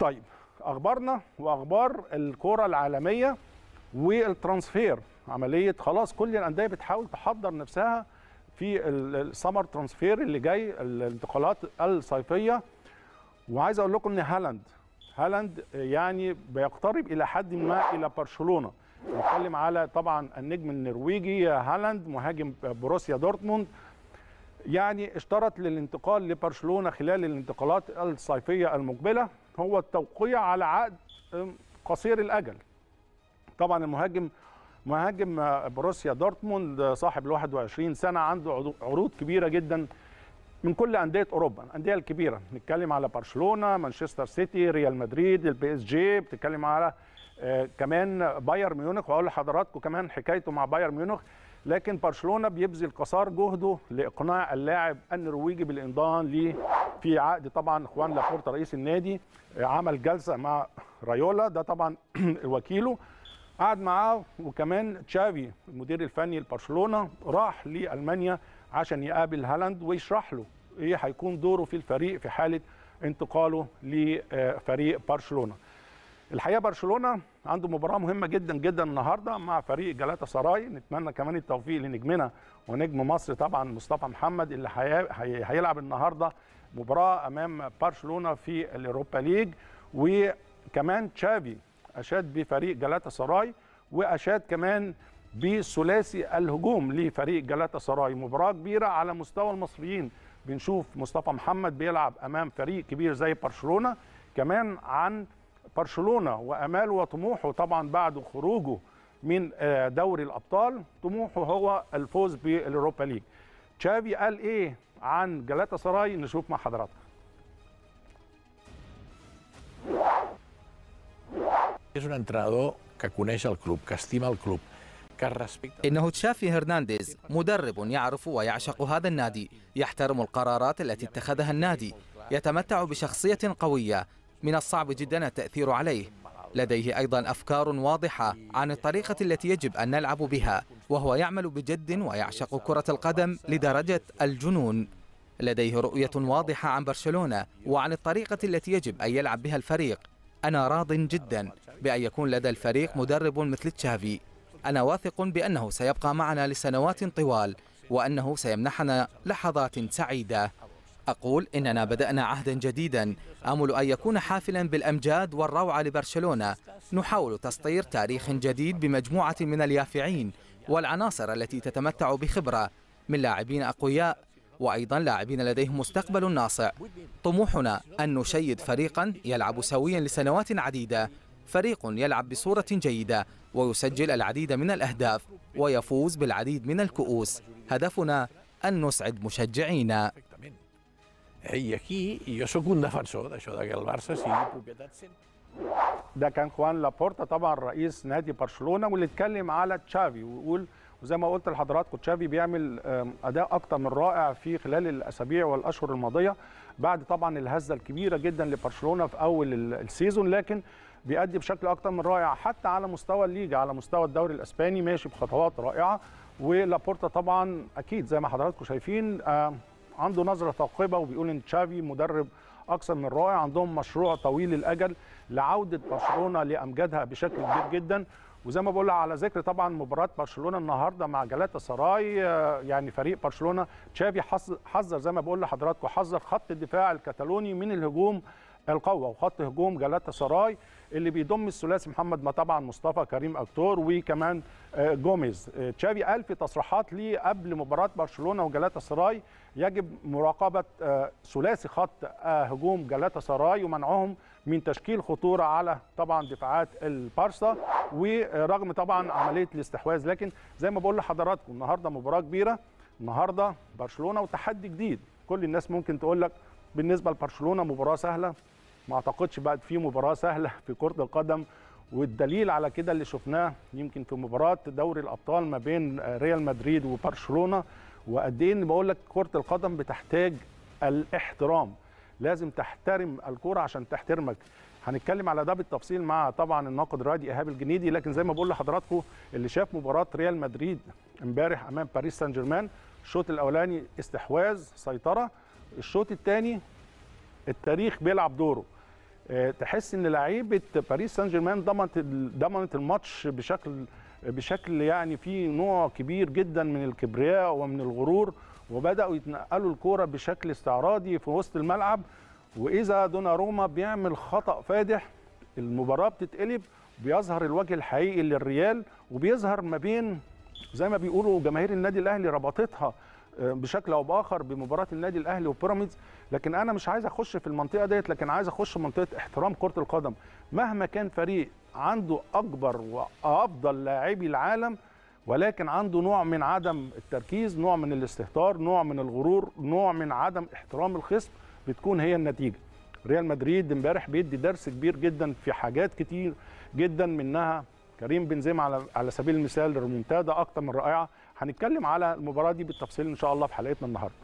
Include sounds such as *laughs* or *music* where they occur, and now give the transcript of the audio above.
طيب اخبارنا واخبار الكره العالميه والترانسفير عمليه خلاص كل الانديه بتحاول تحضر نفسها في السمر ترانسفير اللي جاي الانتقالات الصيفيه وعايز اقول لكم ان هالاند هالاند يعني بيقترب الى حد ما الى برشلونه بنتكلم على طبعا النجم النرويجي هالاند مهاجم بروسيا دورتموند يعني اشترط للانتقال لبرشلونه خلال الانتقالات الصيفيه المقبله هو التوقيع على عقد قصير الاجل طبعا المهاجم مهاجم آه، بروسيا دورتموند آه، صاحب ال 21 سنه عنده عروض كبيره جدا من كل انديه اوروبا الانديه الكبيره نتكلم على برشلونه مانشستر سيتي ريال مدريد البي اس جي بتتكلم على آه، كمان بايرن ميونخ واقول لحضراتكم كمان حكايته مع بايرن ميونخ لكن برشلونه بيبذل قصار جهده لاقناع اللاعب النرويجي بالانضمام ليه في عقد طبعا خوان لابورتا رئيس النادي آه، عمل جلسه مع رايولا ده طبعا *clears throat* وكيله قعد معاه وكمان تشافي المدير الفني لبرشلونه راح لالمانيا عشان يقابل هالاند ويشرح له ايه هيكون دوره في الفريق في حاله انتقاله لفريق برشلونه. الحقيقه برشلونه عنده مباراه مهمه جدا جدا النهارده مع فريق جلاتا سراي نتمنى كمان التوفيق لنجمنا ونجم مصر طبعا مصطفى محمد اللي هيلعب النهارده مباراه امام برشلونه في الاوروبا ليج وكمان تشافي اشاد بفريق جلاتا سراي واشاد كمان بثلاثي الهجوم لفريق جلاتا سراي مباراه كبيره على مستوى المصريين بنشوف مصطفى محمد بيلعب امام فريق كبير زي برشلونه كمان عن برشلونه واماله وطموحه طبعا بعد خروجه من آه، دوري الابطال طموحه هو الفوز بالاوروبا ليج تشافي قال ايه عن جلاتا سراي نشوف مع حضراتكم إنه تشافي هرنانديز مدرب يعرف ويعشق هذا النادي يحترم القرارات التي اتخذها النادي يتمتع بشخصية قوية من الصعب جدا التأثير عليه لديه أيضا أفكار واضحة عن الطريقة التي يجب أن نلعب بها وهو يعمل بجد ويعشق كرة القدم لدرجة الجنون لديه رؤية واضحة عن برشلونة وعن الطريقة التي يجب أن يلعب بها الفريق أنا راض جدا بأن يكون لدى الفريق مدرب مثل تشافي أنا واثق بأنه سيبقى معنا لسنوات طوال وأنه سيمنحنا لحظات سعيدة أقول إننا بدأنا عهدا جديدا آمل أن يكون حافلا بالأمجاد والروعة لبرشلونة نحاول تسطير تاريخ جديد بمجموعة من اليافعين والعناصر التي تتمتع بخبرة من لاعبين أقوياء وأيضا لاعبين لديهم مستقبل ناصع طموحنا أن نشيد فريقا يلعب سويا لسنوات عديدة فريق يلعب بصورة جيدة ويسجل العديد من الأهداف ويفوز بالعديد من الكؤوس هدفنا أن نسعد مشجعينا I aquí jo sóc un defensor d'això, que el Barça sigui propietat sent... ده كان خوان لابورتا طبعا رئيس نادي برشلونه واللي اتكلم على تشافي ويقول وزي ما قلت لحضراتكم تشافي بيعمل اداء اكتر من رائع في خلال الاسابيع والاشهر الماضيه بعد طبعا الهزه الكبيره جدا لبرشلونه في اول السيزون لكن بيأدي بشكل اكتر من رائع حتى على مستوى الليجا على مستوى الدوري الاسباني ماشي بخطوات رائعه ولابورتا طبعا اكيد زي ما حضراتكم شايفين عنده نظره ثاقبه وبيقول ان تشافي مدرب اكثر من رائع عندهم مشروع طويل الاجل لعوده برشلونه لامجادها بشكل كبير جدا وزي ما بقول على ذكر طبعا مباراه برشلونه النهارده مع جلاتا سراي آه، يعني فريق برشلونه تشافي حذر زي ما بقول لحضراتكم حذر خط الدفاع الكتالوني من الهجوم القوه وخط هجوم جلاتا سراي اللي بيضم الثلاثي محمد ما طبعا مصطفى كريم اكتور وكمان آه، جوميز آه، تشافي قال في تصريحات لي قبل مباراه برشلونه وجلاتا سراي يجب مراقبه آه، ثلاثي خط هجوم جلاتا سراي ومنعهم من تشكيل خطوره على طبعا دفاعات البارسا ورغم طبعا عمليه الاستحواذ لكن زي ما بقول لحضراتكم النهارده مباراه كبيره النهارده برشلونه وتحدي جديد كل الناس ممكن تقول لك بالنسبه لبرشلونه مباراه سهله ما اعتقدش بقى في مباراه سهله *laughs* في كره القدم والدليل على كده اللي شفناه يمكن في مباراه دوري الابطال ما بين ريال مدريد وبرشلونه وقد ايه بقول لك كره القدم بتحتاج الاحترام لازم تحترم الكوره عشان تحترمك هنتكلم على ده بالتفصيل مع طبعا الناقد الرياضي ايهاب الجنيدي لكن زي ما بقول لحضراتكم اللي شاف مباراه ريال مدريد امبارح امام باريس سان جيرمان الشوط الاولاني استحواذ سيطره الشوط الثاني التاريخ بيلعب دوره آه، تحس ان لعيبه باريس سان جيرمان ضمنت ضمنت الماتش بشكل بشكل يعني في نوع كبير جدا من الكبرياء ومن الغرور وبداوا يتنقلوا الكوره بشكل استعراضي في وسط الملعب واذا دونا روما بيعمل خطا فادح المباراه بتتقلب بيظهر الوجه الحقيقي للريال وبيظهر ما بين زي ما بيقولوا جماهير النادي الاهلي ربطتها بشكل او باخر بمباراه النادي الاهلي وبيراميدز لكن انا مش عايز اخش في المنطقه ديت لكن عايز اخش منطقه احترام كره القدم مهما كان فريق عنده اكبر وافضل لاعبي العالم ولكن عنده نوع من عدم التركيز نوع من الاستهتار نوع من الغرور نوع من عدم احترام الخصم بتكون هي النتيجه ريال مدريد امبارح بيدي درس كبير جدا في حاجات كتير جدا منها كريم بنزيما على على سبيل المثال ريمونتادا اكتر من رائعه هنتكلم على المباراه دي بالتفصيل ان شاء الله في حلقتنا النهارده